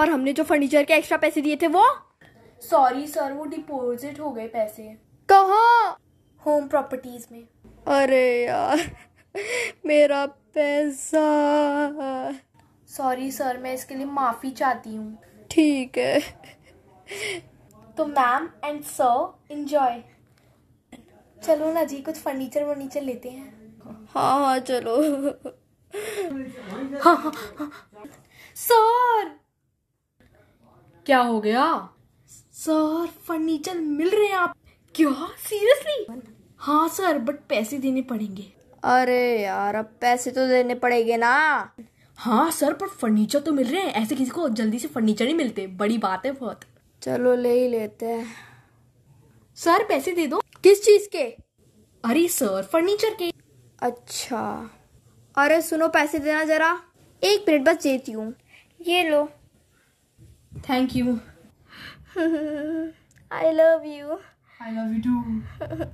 पर हमने जो फर्नीचर के एक्स्ट्रा पैसे दिए थे वो सॉरी सर वो डिपॉजिट हो गए पैसे कहा होम प्रॉपर्टीज में अरे यार मेरा पैसा सॉरी सर मैं इसके लिए माफी चाहती हूँ ठीक है तो मैम एंड सर इंजॉय चलो ना जी कुछ फर्नीचर वर्नीचर लेते हैं हाँ हाँ चलो हाँ हाँ, हाँ। सर क्या हो गया सर फर्नीचर मिल रहे हैं आप क्या सीरियसली हाँ सर बट पैसे देने पड़ेंगे अरे यार अब पैसे तो देने पड़ेंगे ना हाँ सर पर फर्नीचर तो मिल रहे हैं ऐसे किसी को जल्दी से फर्नीचर नहीं मिलते बड़ी बात है बहुत चलो ले ही लेते हैं सर पैसे दे दो किस चीज के अरे सर फर्नीचर के अच्छा अरे सुनो पैसे देना जरा एक मिनट बस देती हूँ ये लो Thank you. I love you. I love you too.